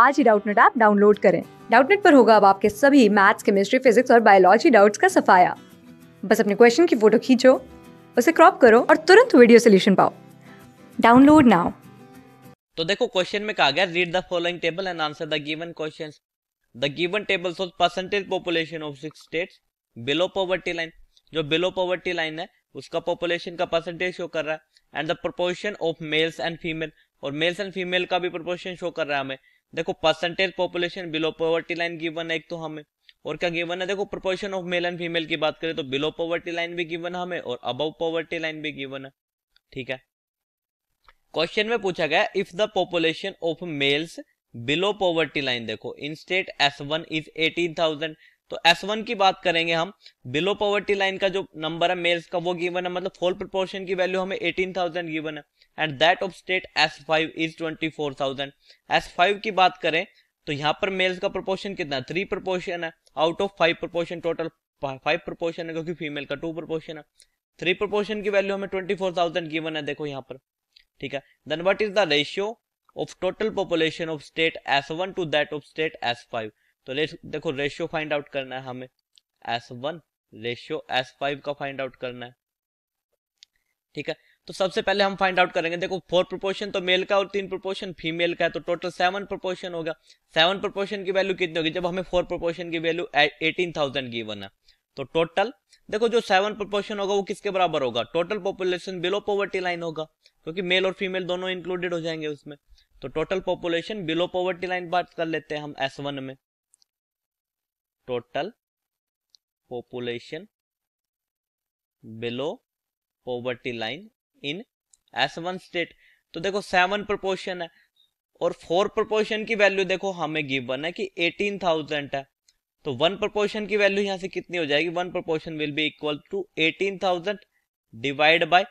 आज ही Doubtnut app download करें डाउटनेट पर होगा अब आपके सभी मैथ्स केमिस्ट्री फिजिक्स और बायोलॉजी डाउट्स का सफाया बस अपने क्वेश्चन की फोटो खींचो उसे क्रॉप करो और तुरंत वीडियो सोल्यूशन पाओ डाउनलोड नाउ तो देखो क्वेश्चन में कहा गया read the following table and answer the given questions the given table shows percentage population of six states below poverty line जो बिलो पॉवर्टी लाइन है उसका पॉपुलेशन का परसेंटेज शो कर रहा है and the proportion of males and female और males and female का भी प्रोपोर्शन शो कर रहा है हमें देखो percentage population below poverty line given है एक तो हमें और क्या गिवन है देखो proportion of male and female की बात करें तो बिलो पॉवर्टी लाइन भी गिवन है हमें और अबव पॉवर्टी लाइन भी गिवन है ठीक है क्वेश्चन में पूछा गया if the population of males below poverty line देखो in state S one is eighteen thousand तो एस वन की बात करेंगे हम बिलो पॉवर्टी लाइन का जो नंबर है मेल्स का वो गिवन है मतलब फोल प्रोपोर्शन की वैल्यू हमें एटीन थाउजेंड गिवन है and that of state S five is twenty four thousand S five की बात करें तो यहाँ पर मेल्स का प्रोपोर्शन कितना थ्री प्रोपोर्शन है out of five proportion total five proportion है क्योंकि फीमेल का टू प्रोपोर्शन है थ्री प्रोपोर्शन की वैल्यू हमें ट्वेंटी फोर थाउजेंड गिवन है देखो यहाँ पर ठीक है then what is the ratio of total population of state S one to that of state S five तो देखो रेशियो फाइंड आउट करना है हमें S one ratio S five का फाइंड आउट करना है ठीक है तो सबसे पहले हम फाइंड आउट करेंगे देखो फोर प्रोपोर्शन तो मेल का और तीन प्रोपोर्शन फीमेल का है तो टोटल सेवन प्रोपोर्शन होगा सेवन प्रोपोर्शन की वैल्यू कितनी होगी जब हमें फोर प्रोपोर्शन की वैल्यू एटीन थाउजेंड वन है तो टोटल देखो जो सेवन प्रोपोर्शन होगा वो किसके बराबर होगा total population below poverty line होगा क्योंकि मेल और फीमेल दोनों इंक्लूडेड हो जाएंगे उसमें तो total population below poverty line बात कर लेते हैं हम एस वन में total population below poverty line in S one state तो देखो सेवन प्रपोर्शन है और फोर प्रपोर्शन की वैल्यू देखो हमें गिवन है कि एटीन थाउजेंड है तो वन प्रपोर्शन की वैल्यू यहां से कितनी हो जाएगी one proportion will be equal to eighteen thousand divide by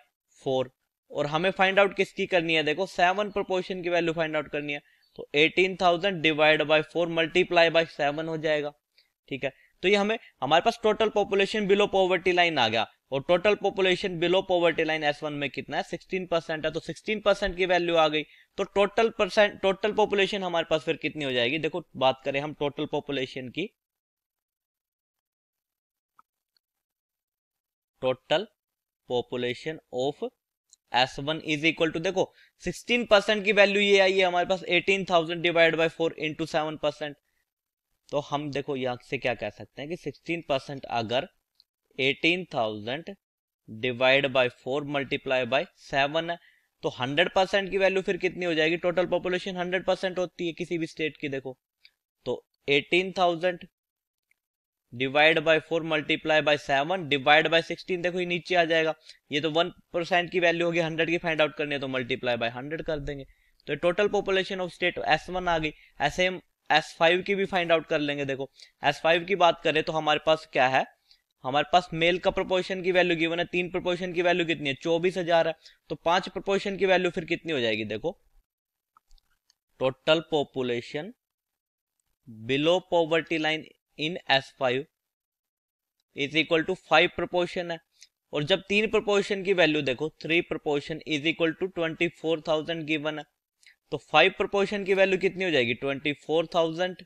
four और हमें फाइंड आउट किसकी करनी है देखो सेवन प्रपोर्शन की वैल्यू फाइंड आउट करनी है तो eighteen thousand divide by four multiply by seven हो जाएगा ठीक है तो ये हमें हमारे पास total population below poverty line आ गया और total population below poverty line S one में कितना है सिक्सटीन परसेंट है तो सिक्सटीन परसेंट की वैल्यू आ गई तो टोटल परसेंट टोटल पॉपुलेशन हमारे पास फिर कितनी हो जाएगी देखो बात करें हम टोटल पॉपुलेशन की total population of S one is equal to देखो सिक्सटीन परसेंट की वैल्यू ये आई है हमारे पास eighteen thousand divide by four into seven percent तो हम देखो यहां से क्या कह सकते हैं कि सिक्सटीन परसेंट अगर 18,000 divide by four multiply by seven है तो हंड्रेड परसेंट की वैल्यू फिर कितनी हो जाएगी टोटल पॉपुलेशन हंड्रेड परसेंट होती है किसी भी स्टेट की देखो तो eighteen thousand divide by four multiply by seven divide by sixteen देखो ये नीचे आ जाएगा ये तो वन परसेंट की वैल्यू होगी हंड्रेड की फाइंड आउट करनी है तो मल्टीप्लाई बाय हंड्रेड कर देंगे तो total population of state S one आ गई ऐसे एस फाइव की भी फाइंड आउट कर लेंगे देखो एस फाइव की बात करें तो हमारे पास क्या है हमारे पास मेल का प्रोपोर्शन की वैल्यू गिवन है तीन प्रोपोर्शन की वैल्यू कितनी है चौबीस हजार है तो पांच प्रोपोर्शन की वैल्यू फिर कितनी हो जाएगी देखो total population below poverty line in S five is equal to five proportion है और जब तीन प्रपोर्शन की वैल्यू देखो three proportion is equal to twenty four thousand given है तो फाइव प्रपोर्शन की वैल्यू कितनी हो जाएगी twenty four thousand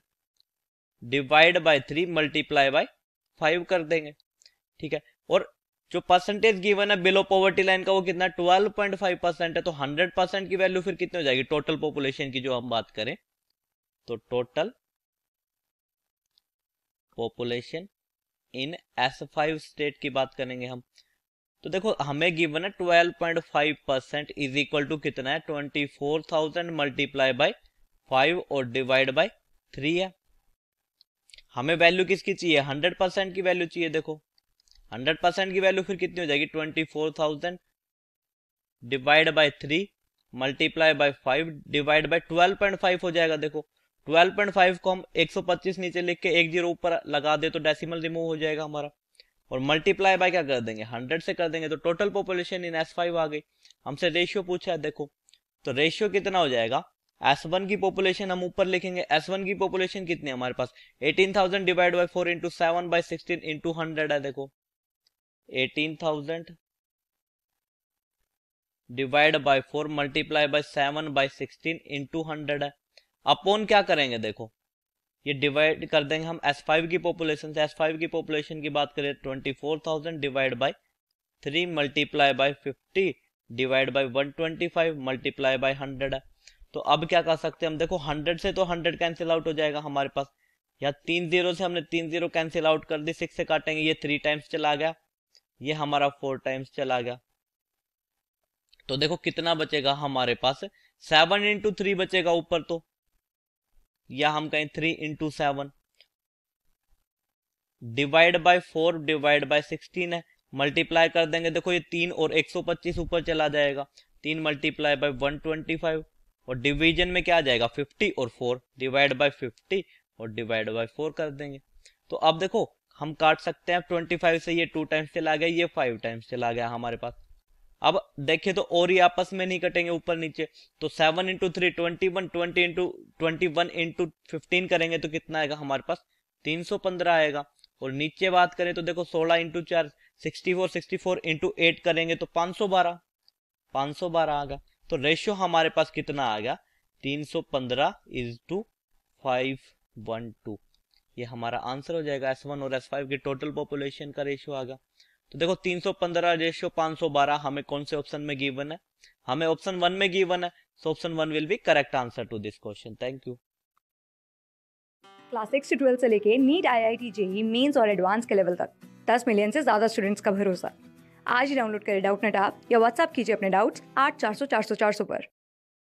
divide by three multiply by five कर देंगे ठीक है और जो परसेंटेज गिवन है बिलो पॉवर्टी लाइन का वो कितना 12.5 परसेंट है तो 100 परसेंट की वैल्यू फिर कितनी हो जाएगी टोटल पॉपुलेशन की जो हम बात करें तो total population in S five state की बात करेंगे हम तो देखो हमें गिवन है 12.5 परसेंट इज इक्वल टू कितना है 24,000 मल्टीप्लाई बाय 5 और डिवाइड बाय 3 है हमें वैल्यू किसकी चाहिए 100 परसेंट की वैल्यू चाहिए देखो हंड्रेड परसेंट की वैल्यू फिर कितनी हो जाएगी twenty four thousand divide by three multiply by five divide by twelve point five हो जाएगा देखो ट्वेल्व पॉइंट फाइव को हम एक सौ पच्चीस नीचे लिख के एक जीरो ऊपर लगा दे तो डेसिमल रिमूव हो जाएगा हमारा और मल्टीप्लाई बाय क्या कर देंगे हंड्रेड से कर देंगे तो total population in S five आ गई हमसे रेशियो पूछा है देखो तो रेशियो कितना हो जाएगा एस वन की पॉपुलेशन हम ऊपर लिखेंगे एस वन की पॉपुलेशन कितनी है हमारे पास eighteen thousand divide by four into seven by sixteen into hundred है देखो eighteen thousand divide by four multiply by seven by sixteen into hundred है अपोन क्या करेंगे देखो ये डिवाइड कर देंगे हम एस फाइव की पॉपुलेशन से एस फाइव की पॉपुलेशन की बात करें twenty four thousand divide by three multiply by fifty divide by one twenty five multiply by hundred है तो अब क्या कर सकते हैं हम देखो हंड्रेड से तो हंड्रेड कैंसिल आउट हो जाएगा हमारे पास या तीन जीरो से हमने तीन जीरो कैंसिल आउट कर दी सिक्स से काटेंगे ये थ्री टाइम्स चला गया ये हमारा फोर टाइम्स चला गया तो देखो कितना बचेगा हमारे पास सेवन इंटू थ्री बचेगा ऊपर तो या हम कहें three into seven divide by four divide by sixteen है मल्टीप्लाई कर देंगे देखो ये तीन और एक सौ पच्चीस ऊपर चला जाएगा तीन multiply by one twenty five और डिवीजन में क्या आ जाएगा फिफ्टी और फोर डिवाइड बाय फिफ्टी और डिवाइड बाय फोर कर देंगे तो अब देखो हम काट सकते हैं ट्वेंटी फाइव से ये टू टाइम्स चला गया ये फाइव टाइम्स चला गया हमारे पास अब देखिए तो और ही आपस में नहीं कटेंगे ऊपर नीचे तो seven into three twenty one twenty into twenty one into fifteen करेंगे तो कितना आएगा हमारे पास तीन सौ पंद्रह आएगा और नीचे बात करें तो देखो सोलह इंटू चार sixty four sixty four into eight करेंगे तो पाँच सौ बारह पाँच सौ बारह आ गया तो रेशियो हमारे पास कितना आ गया तीन सौ पंद्रह is two five one two ये हमारा आंसर हो जाएगा एस और एस की टोटल पॉपुलेशन का रेशियो आगा तो देखो 315 रेशियो 512 हमें कौन से ऑप्शन में गिवन है हमें ऑप्शन वन में गिवन है so option one will be correct answer to this question thank you class six to twelfth से लेके NEET I I T JEE mains और एडवांस के लेवल तक दस मिलियन से ज्यादा स्टूडेंट्स का भरोसा आज ही डाउनलोड करें डाउट नेट आप या व्हाट्सअप कीजिए अपने डाउट्स आठ चार सौ चार सौ चार सौ पर